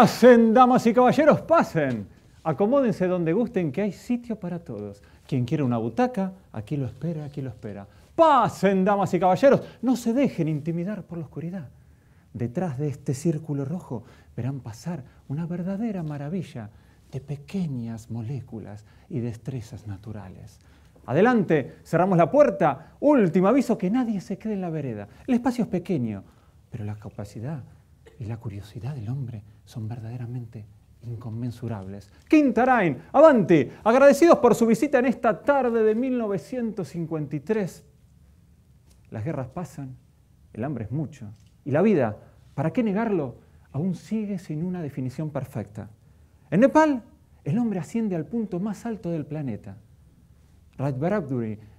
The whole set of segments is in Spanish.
Pasen, damas y caballeros, pasen. Acomódense donde gusten, que hay sitio para todos. Quien quiera una butaca, aquí lo espera, aquí lo espera. Pasen, damas y caballeros, no se dejen intimidar por la oscuridad. Detrás de este círculo rojo verán pasar una verdadera maravilla de pequeñas moléculas y destrezas naturales. Adelante, cerramos la puerta. Último aviso que nadie se quede en la vereda. El espacio es pequeño, pero la capacidad y la curiosidad del hombre son verdaderamente inconmensurables. Quintarain, avante, agradecidos por su visita en esta tarde de 1953. Las guerras pasan, el hambre es mucho, y la vida, ¿para qué negarlo? Aún sigue sin una definición perfecta. En Nepal, el hombre asciende al punto más alto del planeta. Rajbar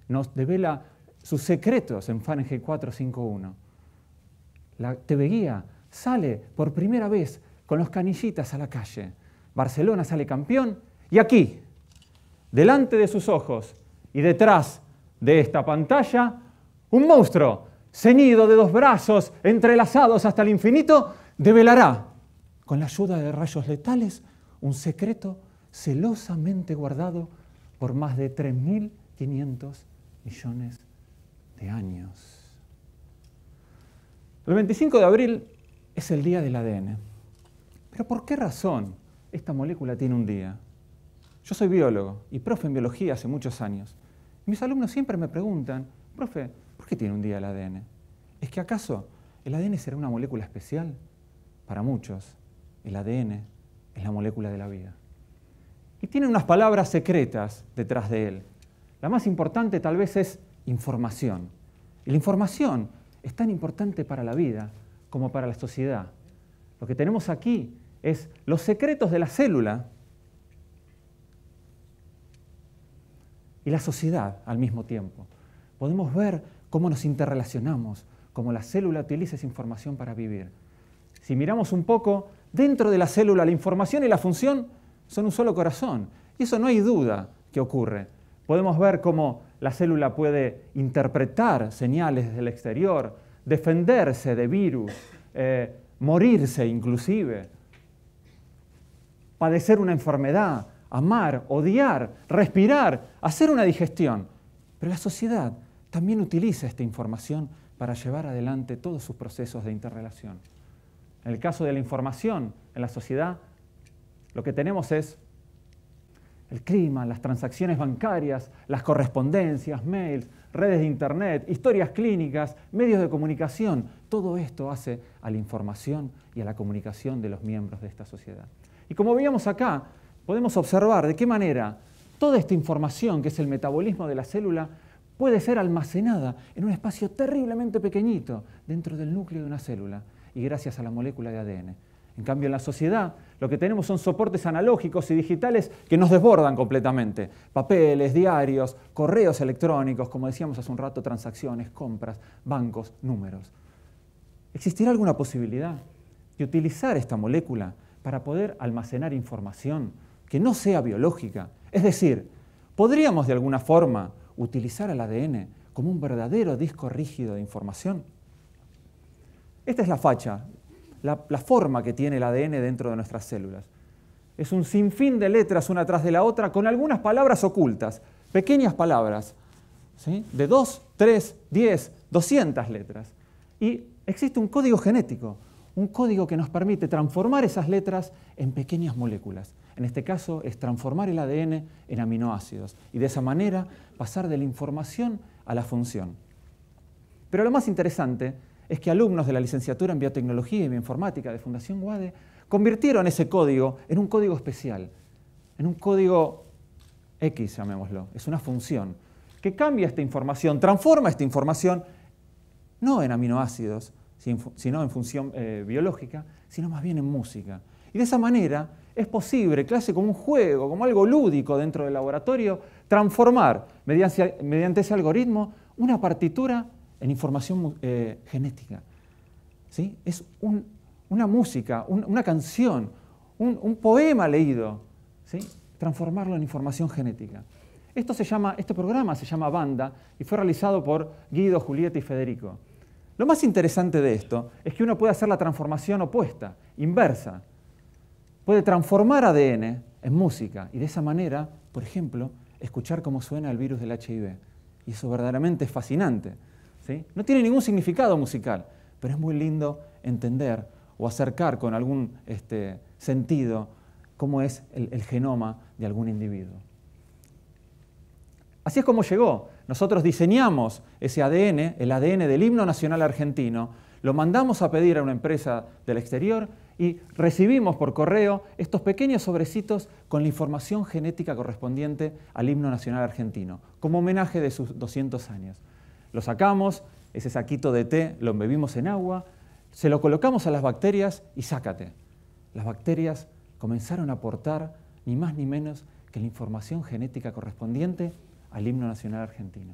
nos devela sus secretos en Fahrenheit 451. La TV Guía sale por primera vez con los canillitas a la calle. Barcelona sale campeón y aquí, delante de sus ojos y detrás de esta pantalla, un monstruo ceñido de dos brazos entrelazados hasta el infinito, develará, con la ayuda de rayos letales, un secreto celosamente guardado por más de 3.500 millones de años. El 25 de abril es el día del ADN. Pero ¿por qué razón esta molécula tiene un día? Yo soy biólogo y profe en biología hace muchos años. Mis alumnos siempre me preguntan, profe, ¿por qué tiene un día el ADN? ¿Es que acaso el ADN será una molécula especial? Para muchos, el ADN es la molécula de la vida. Y tiene unas palabras secretas detrás de él. La más importante tal vez es información. Y la información es tan importante para la vida como para la sociedad. Lo que tenemos aquí es los secretos de la célula y la sociedad al mismo tiempo. Podemos ver cómo nos interrelacionamos, cómo la célula utiliza esa información para vivir. Si miramos un poco, dentro de la célula la información y la función son un solo corazón. Y eso no hay duda que ocurre. Podemos ver cómo la célula puede interpretar señales del exterior, defenderse de virus, eh, morirse inclusive, padecer una enfermedad, amar, odiar, respirar, hacer una digestión. Pero la sociedad también utiliza esta información para llevar adelante todos sus procesos de interrelación. En el caso de la información en la sociedad, lo que tenemos es el clima, las transacciones bancarias, las correspondencias, mails, redes de Internet, historias clínicas, medios de comunicación. Todo esto hace a la información y a la comunicación de los miembros de esta sociedad. Y como veíamos acá, podemos observar de qué manera toda esta información, que es el metabolismo de la célula, puede ser almacenada en un espacio terriblemente pequeñito dentro del núcleo de una célula y gracias a la molécula de ADN. En cambio, en la sociedad lo que tenemos son soportes analógicos y digitales que nos desbordan completamente. Papeles, diarios, correos electrónicos, como decíamos hace un rato, transacciones, compras, bancos, números. ¿Existirá alguna posibilidad de utilizar esta molécula para poder almacenar información que no sea biológica? Es decir, ¿podríamos de alguna forma utilizar el ADN como un verdadero disco rígido de información? Esta es la facha la, forma que tiene el ADN dentro de nuestras células. Es un sinfín de letras una tras de la otra con algunas palabras ocultas, pequeñas palabras, ¿sí? de 2, 3, 10, 200 letras. Y existe un código genético, un código que nos permite transformar esas letras en pequeñas moléculas. En este caso es transformar el ADN en aminoácidos y de esa manera pasar de la información a la función. Pero lo más interesante es que alumnos de la licenciatura en biotecnología y bioinformática de Fundación Wade convirtieron ese código en un código especial, en un código X, llamémoslo, es una función, que cambia esta información, transforma esta información, no en aminoácidos, sino en función eh, biológica, sino más bien en música. Y de esa manera es posible, clase como un juego, como algo lúdico dentro del laboratorio, transformar mediante, mediante ese algoritmo una partitura en información eh, genética. ¿Sí? Es una música, una canción, un, un poema leído, ¿sí? transformarlo en información genética. Esto se llama, este programa se llama Banda y fue realizado por Guido, Julieta y Federico. Lo más interesante de esto es que uno puede hacer la transformación opuesta, inversa. Puede transformar ADN en música y de esa manera, por ejemplo, escuchar cómo suena el virus del HIV. Y eso verdaderamente es fascinante. No tiene ningún significado musical, pero es muy lindo entender o acercar con algún este, sentido cómo es el, el genoma de algún individuo. Así es como llegó. Nosotros diseñamos ese ADN, el ADN del himno nacional argentino, lo mandamos a pedir a una empresa del exterior y recibimos por correo estos pequeños sobrecitos con la información genética correspondiente al himno nacional argentino, como homenaje de sus 200 años. Lo sacamos, ese saquito de té lo embebimos en agua, se lo colocamos a las bacterias y sácate. Las bacterias comenzaron a aportar ni más ni menos que la información genética correspondiente al himno nacional argentino.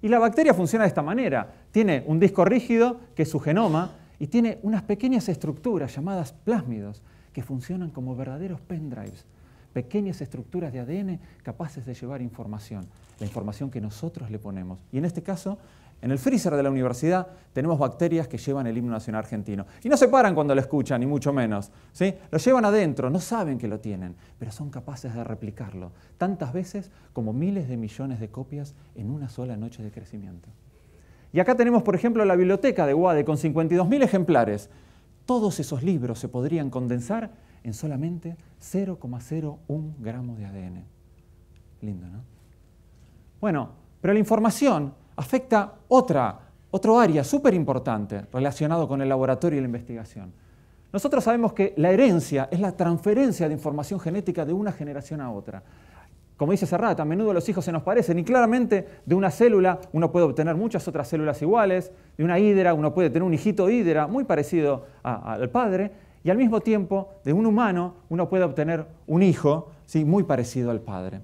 Y la bacteria funciona de esta manera. Tiene un disco rígido, que es su genoma, y tiene unas pequeñas estructuras llamadas plásmidos, que funcionan como verdaderos pendrives, pequeñas estructuras de ADN capaces de llevar información, la información que nosotros le ponemos. Y en este caso, en el freezer de la universidad tenemos bacterias que llevan el himno nacional argentino. Y no se paran cuando lo escuchan, ni mucho menos. Lo llevan adentro, no saben que lo tienen, pero son capaces de replicarlo tantas veces como miles de millones de copias en una sola noche de crecimiento. Y acá tenemos, por ejemplo, la biblioteca de WADE con 52.000 ejemplares. Todos esos libros se podrían condensar en solamente 0,01 gramos de ADN. Lindo, ¿no? Bueno, pero la información afecta otra, otro área súper importante relacionado con el laboratorio y la investigación. Nosotros sabemos que la herencia es la transferencia de información genética de una generación a otra. Como dice Serrat, a menudo los hijos se nos parecen y claramente de una célula uno puede obtener muchas otras células iguales, de una hídra uno puede tener un hijito hídra muy parecido al padre y al mismo tiempo de un humano uno puede obtener un hijo ¿sí? muy parecido al padre.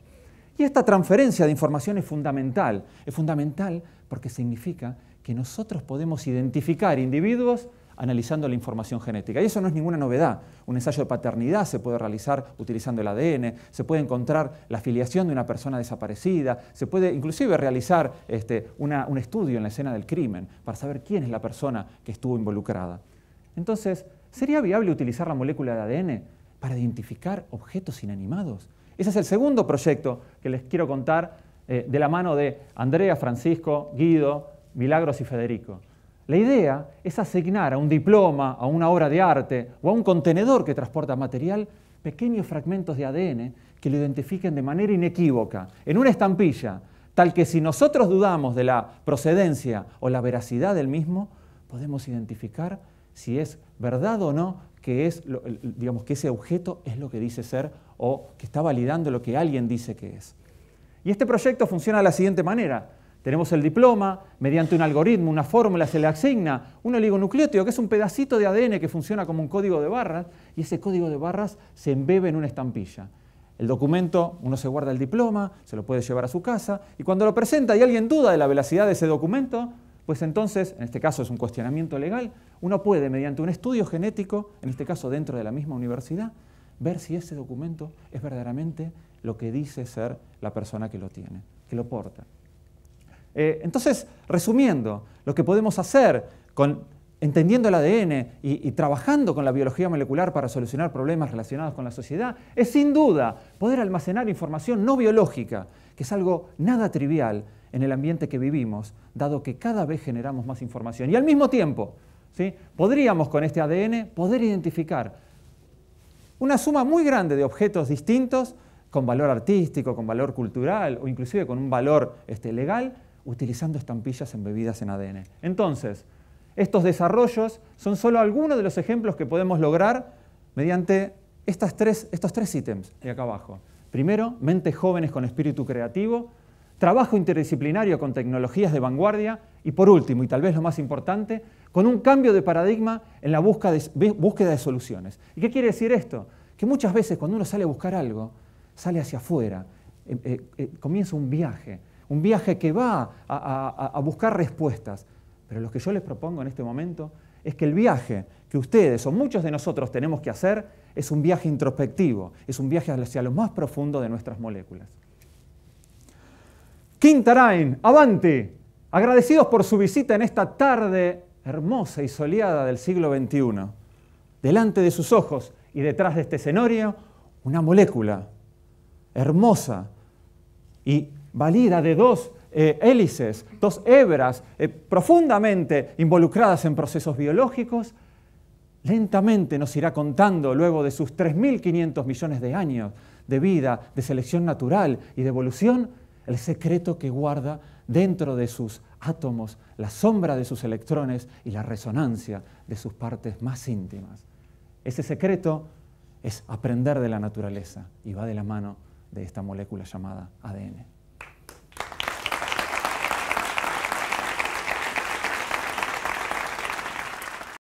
Y esta transferencia de información es fundamental. Es fundamental porque significa que nosotros podemos identificar individuos analizando la información genética. Y eso no es ninguna novedad. Un ensayo de paternidad se puede realizar utilizando el ADN, se puede encontrar la filiación de una persona desaparecida, se puede inclusive realizar este, un estudio en la escena del crimen para saber quién es la persona que estuvo involucrada. Entonces, ¿Sería viable utilizar la molécula de ADN para identificar objetos inanimados? Ese es el segundo proyecto que les quiero contar eh, de la mano de Andrea, Francisco, Guido, Milagros y Federico. La idea es asignar a un diploma, a una obra de arte o a un contenedor que transporta material pequeños fragmentos de ADN que lo identifiquen de manera inequívoca, en una estampilla, tal que si nosotros dudamos de la procedencia o la veracidad del mismo, podemos identificar si es verdad o no que, digamos, que ese objeto es lo que dice ser o que está validando lo que alguien dice que es. Y este proyecto funciona de la siguiente manera. Tenemos el diploma, mediante un algoritmo, una fórmula se le asigna un oligonucleótido, que es un pedacito de ADN que funciona como un código de barras, y ese código de barras se embebe en una estampilla. El documento, uno se guarda el diploma, se lo puede llevar a su casa, y cuando lo presenta y alguien duda de la velocidad de ese documento, pues entonces, en este caso es un cuestionamiento legal, uno puede, mediante un estudio genético, en este caso dentro de la misma universidad, ver si ese documento es verdaderamente lo que dice ser la persona que lo tiene, que lo porta. Eh, entonces, resumiendo, lo que podemos hacer con entendiendo el ADN y, trabajando con la biología molecular para solucionar problemas relacionados con la sociedad, es sin duda poder almacenar información no biológica, que es algo nada trivial, en el ambiente que vivimos, dado que cada vez generamos más información. Y al mismo tiempo, podríamos con este ADN poder identificar una suma muy grande de objetos distintos con valor artístico, con valor cultural o inclusive con un valor este, legal, utilizando estampillas embebidas en ADN. Entonces, estos desarrollos son solo algunos de los ejemplos que podemos lograr mediante estos tres ítems de acá abajo. Primero, mentes jóvenes con espíritu creativo, trabajo interdisciplinario con tecnologías de vanguardia y por último, y tal vez lo más importante, con un cambio de paradigma en la búsqueda de soluciones. ¿Y qué quiere decir esto? Que muchas veces cuando uno sale a buscar algo, sale hacia afuera, eh, eh, eh, comienza un viaje, un viaje que va a, a buscar respuestas. Pero lo que yo les propongo en este momento es que el viaje que ustedes o muchos de nosotros tenemos que hacer es un viaje introspectivo, es un viaje hacia lo más profundo de nuestras moléculas. Quintarain, avante, agradecidos por su visita en esta tarde hermosa y soleada del siglo XXI. Delante de sus ojos y detrás de este escenario, una molécula hermosa y válida de dos eh, hélices, dos hebras eh, profundamente involucradas en procesos biológicos, lentamente nos irá contando luego de sus 3.500 millones de años de vida, de selección natural y de evolución, el secreto que guarda dentro de sus átomos, la sombra de sus electrones y la resonancia de sus partes más íntimas. Ese secreto es aprender de la naturaleza y va de la mano de esta molécula llamada ADN.